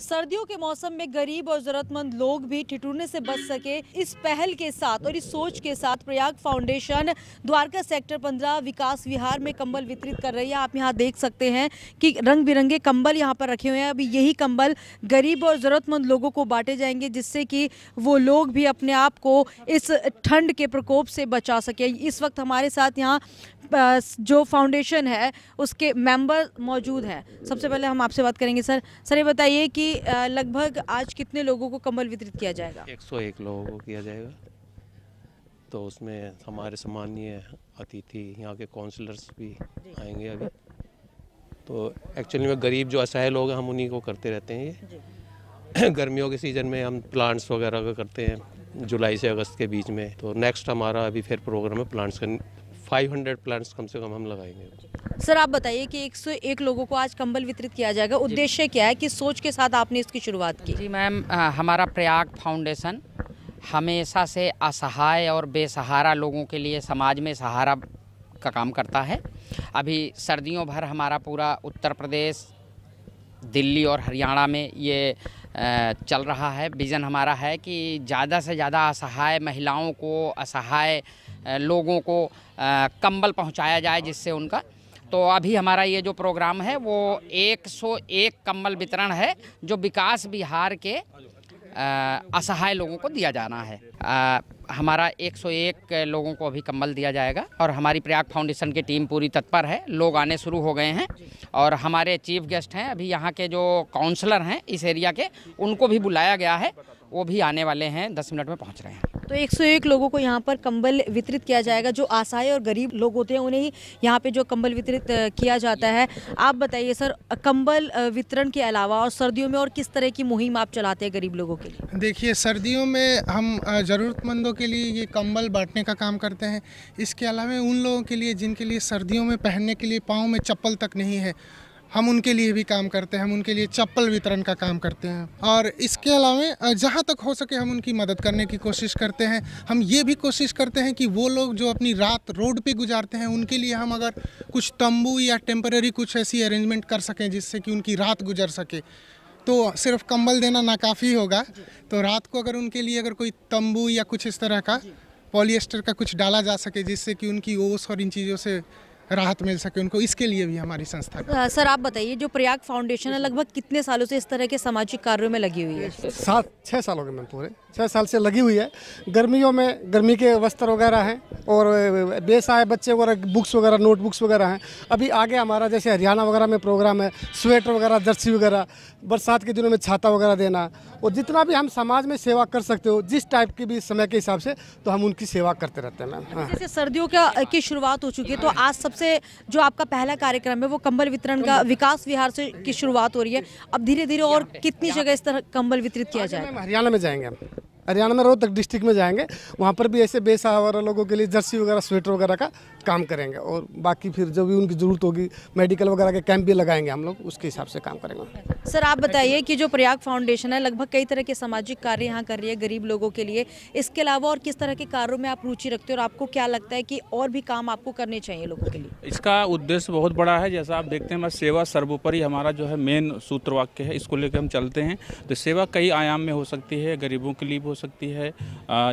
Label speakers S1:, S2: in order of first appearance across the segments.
S1: सर्दियों के मौसम में गरीब और जरूरतमंद लोग भी ठिठुरने से बच सके इस पहल के साथ और इस सोच के साथ प्रयाग फाउंडेशन द्वारका सेक्टर 15 विकास विहार में कंबल वितरित कर रही है आप यहाँ देख सकते हैं कि रंग बिरंगे कंबल यहाँ पर रखे हुए हैं अभी यही कंबल गरीब और ज़रूरतमंद लोगों को बांटे जाएंगे जिससे कि वो लोग भी अपने आप को इस ठंड के प्रकोप से बचा सके इस वक्त हमारे साथ यहाँ जो फाउंडेशन है उसके मेंबर मौजूद हैं सबसे पहले हम आपसे बात करेंगे सर सर ये बताइए कि लगभग आज कितने लोगों को कंबल वितरित किया जाएगा
S2: 101 लोगों को किया जाएगा तो उसमें हमारे सम्मानीय अतिथि यहाँ के काउंसलर्स भी आएंगे अभी तो एक्चुअली में गरीब जो असहाय लोग हैं हम उन्हीं को करते रहते हैं ये गर्मियों के सीज़न में हम प्लांट्स वगैरह का करते हैं जुलाई से अगस्त के बीच में तो नेक्स्ट हमारा अभी फिर प्रोग्राम है प्लांट्स का 500 प्लांट्स कम से कम हम
S1: लगाएंगे सर आप बताइए कि 101 लोगों को आज कंबल वितरित किया जाएगा
S3: उद्देश्य क्या है कि सोच के साथ आपने इसकी शुरुआत की जी मैम हमारा प्रयाग फाउंडेशन हमेशा से असहाय और बेसहारा लोगों के लिए समाज में सहारा का काम करता है अभी सर्दियों भर हमारा पूरा उत्तर प्रदेश दिल्ली और हरियाणा में ये चल रहा है विज़न हमारा है कि ज़्यादा से ज़्यादा असहाय महिलाओं को असहाय लोगों को कंबल पहुंचाया जाए जिससे उनका तो अभी हमारा ये जो प्रोग्राम है वो 101 कंबल वितरण है जो विकास बिहार के असहाय लोगों को दिया जाना है आ, हमारा 101 लोगों को अभी कंबल दिया जाएगा और हमारी प्रयाग फाउंडेशन की टीम पूरी तत्पर है लोग आने शुरू हो गए हैं और हमारे चीफ गेस्ट हैं अभी यहाँ के जो काउंसलर हैं इस एरिया के उनको भी बुलाया गया है वो भी आने वाले हैं दस मिनट में पहुँच रहे हैं
S1: तो 101 लोगों को यहाँ पर कंबल वितरित किया जाएगा जो आसाए और गरीब लोग होते हैं उन्हें ही यहाँ पे जो कंबल वितरित किया जाता है आप बताइए सर कंबल वितरण के अलावा और सर्दियों में और किस तरह की मुहिम आप चलाते हैं गरीब लोगों के लिए
S2: देखिए सर्दियों में हम ज़रूरतमंदों के लिए ये कंबल बांटने का काम करते हैं इसके अलावा उन लोगों के लिए जिनके लिए सर्दियों में पहनने के लिए पाँव में चप्पल तक नहीं है हम उनके लिए भी काम करते हैं हम उनके लिए चप्पल वितरण का काम करते हैं और इसके अलावा जहाँ तक हो सके हम उनकी मदद करने की कोशिश करते हैं हम ये भी कोशिश करते हैं कि वो लोग जो अपनी रात रोड पे गुजारते हैं उनके लिए हम अगर कुछ तंबू या टेम्प्रेरी कुछ ऐसी अरेंजमेंट कर सकें जिससे कि उनकी रात गुजर सके तो सिर्फ कंबल देना नाकाफ़ी होगा तो रात को अगर उनके लिए अगर कोई तंबू या कुछ इस तरह का पॉलिएस्टर का कुछ डाला जा सके जिससे कि उनकी ओस और इन चीज़ों से राहत मिल सके उनको इसके लिए भी हमारी संस्था
S1: सर आप बताइए जो प्रयाग फाउंडेशन है लगभग कितने सालों से इस तरह के सामाजिक कार्यों में लगी हुई है
S4: सात छः सालों के मैं मैम पूरे छः साल से लगी हुई है गर्मियों में गर्मी के वस्त्र वगैरह हैं और बेस आए बच्चे वगैरह बुक्स वगैरह नोट बुक्स वगैरह हैं अभी आगे हमारा जैसे हरियाणा वगैरह में प्रोग्राम है स्वेटर वगैरह जर्सी वगैरह बरसात के दिनों में छाता वगैरह देना और जितना भी हम समाज में सेवा कर सकते हो जिस टाइप की भी समय के हिसाब से तो हम उनकी सेवा करते रहते हैं मैम हाँ।
S1: जैसे सर्दियों का की शुरुआत हो चुकी है तो आज सब से जो आपका पहला कार्यक्रम है वो कंबल वितरण का विकास विहार से की शुरुआत हो रही है अब धीरे धीरे और कितनी जगह इस तरह कंबल वितरित किया जाए
S4: हरियाणा में जाएंगे हरियाणा में रोहतक डिस्ट्रिक्ट में जाएंगे वहाँ पर भी ऐसे बेसहारा लोगों के लिए जर्सी वगैरह स्वेटर वगैरह का काम करेंगे और बाकी फिर जो भी उनकी ज़रूरत होगी मेडिकल वगैरह के कैंप भी लगाएंगे हम लोग उसके हिसाब से काम करेंगे
S1: सर आप बताइए कि जो प्रयाग फाउंडेशन है लगभग कई तरह के सामाजिक कार्य यहाँ कर रही है गरीब लोगों के लिए इसके अलावा और किस तरह के कार्यों में आप रुचि रखते हो और आपको क्या लगता है कि और भी काम आपको करने चाहिए लोगों के लिए
S2: इसका उद्देश्य बहुत बड़ा है जैसा आप देखते हैं सेवा सर्वोपरि हमारा जो है मेन सूत्र वाक्य है इसको लेकर हम चलते हैं तो सेवा कई आयाम में हो सकती है गरीबों के लिए सकती है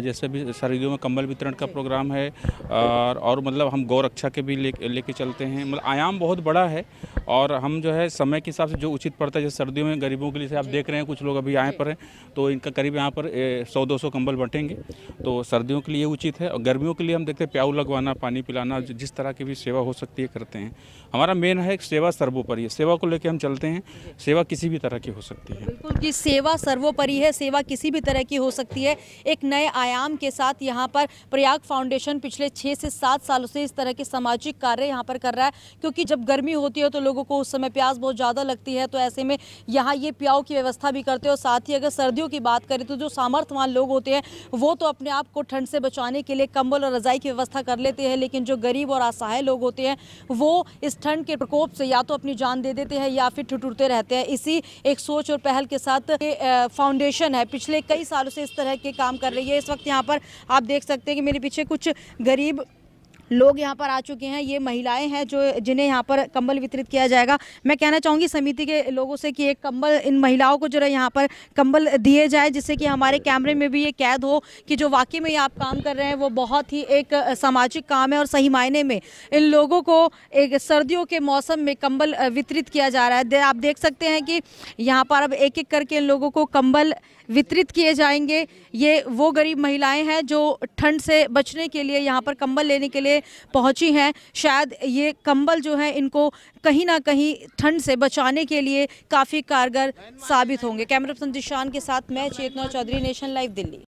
S2: जैसे भी सर्दियों में कम्बल वितरण का प्रोग्राम है और, और मतलब हम गौ रक्षा के भी ले लेके चलते हैं मतलब आयाम बहुत बड़ा है और हम जो है समय के हिसाब से जो उचित पड़ता है जैसे सर्दियों में गरीबों के लिए आप देख रहे हैं कुछ लोग अभी यहाँ पर हैं तो इनका करीब यहाँ पर सौ दो सौ कंबल बटेंगे तो सर्दियों के लिए उचित है और गर्मियों के लिए हम देखते हैं प्याऊ लगवाना पानी पिलाना जिस तरह की भी सेवा हो सकती है करते हैं हमारा मेन है सेवा सर्वोपरि सेवा को लेकर हम चलते हैं सेवा किसी भी तरह की हो सकती
S1: है बिल्कुल कि सेवा सर्वोपरि है सेवा किसी भी तरह की हो सकती है एक नए आयाम के साथ यहाँ पर प्रयाग फाउंडेशन पिछले छः से सात सालों से इस तरह के सामाजिक कार्य यहाँ पर कर रहा है क्योंकि जब गर्मी होती है तो लोग लोगों को उस समय प्यास बहुत ज़्यादा लगती है तो ऐसे में यहाँ ये प्याव की व्यवस्था भी करते हैं और साथ ही अगर सर्दियों की बात करें तो जो सामर्थ्यवान लोग होते हैं वो तो अपने आप को ठंड से बचाने के लिए कंबल और रज़ाई की व्यवस्था कर लेते हैं लेकिन जो गरीब और असहाय लोग होते हैं वो इस ठंड के प्रकोप से या तो अपनी जान दे देते हैं या फिर ठुटुरते रहते हैं इसी एक सोच और पहल के साथ फाउंडेशन है पिछले कई सालों से इस तरह के काम कर रही है इस वक्त यहाँ पर आप देख सकते हैं कि मेरे पीछे कुछ गरीब लोग यहाँ पर आ चुके हैं ये महिलाएं हैं जो जिन्हें यहाँ पर कंबल वितरित किया जाएगा मैं कहना चाहूँगी समिति के लोगों से कि एक कंबल इन महिलाओं को जो है यहाँ पर कंबल दिए जाए जिससे कि हमारे कैमरे में भी ये कैद हो कि जो वाकई में आप काम कर रहे हैं वो बहुत ही एक सामाजिक काम है और सही मायने में इन लोगों को एक सर्दियों के मौसम में कंबल वितरित किया जा रहा है आप देख सकते हैं कि यहाँ पर अब एक एक करके इन लोगों को कंबल वितरित किए जाएंगे ये वो गरीब महिलाएं हैं जो ठंड से बचने के लिए यहाँ पर कंबल लेने के लिए पहुंची हैं शायद ये कंबल जो है इनको कहीं ना कहीं ठंड से बचाने के लिए काफ़ी कारगर साबित होंगे कैमरा पर्सन दिशान के साथ मैं चेतना चौधरी नेशन लाइव दिल्ली